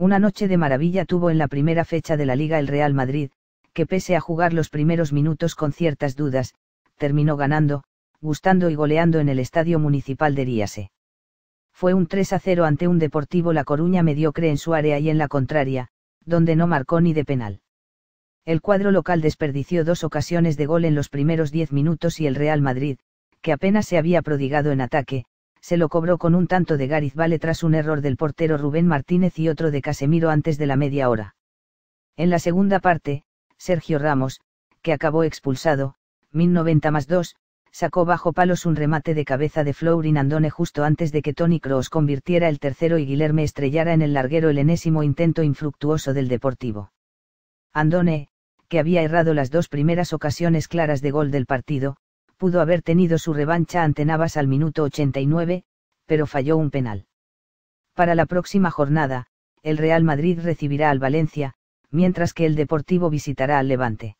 Una noche de maravilla tuvo en la primera fecha de la liga el Real Madrid, que pese a jugar los primeros minutos con ciertas dudas, terminó ganando, gustando y goleando en el Estadio Municipal de Ríase. Fue un 3 0 ante un Deportivo La Coruña mediocre en su área y en la contraria, donde no marcó ni de penal. El cuadro local desperdició dos ocasiones de gol en los primeros diez minutos y el Real Madrid, que apenas se había prodigado en ataque, se lo cobró con un tanto de Gariz Vale tras un error del portero Rubén Martínez y otro de Casemiro antes de la media hora. En la segunda parte, Sergio Ramos, que acabó expulsado, 1090 más 2, sacó bajo palos un remate de cabeza de Florin Andone justo antes de que Tony Cross convirtiera el tercero y Guilherme estrellara en el larguero el enésimo intento infructuoso del Deportivo. Andone, que había errado las dos primeras ocasiones claras de gol del partido, pudo haber tenido su revancha ante Navas al minuto 89, pero falló un penal. Para la próxima jornada, el Real Madrid recibirá al Valencia, mientras que el Deportivo visitará al Levante.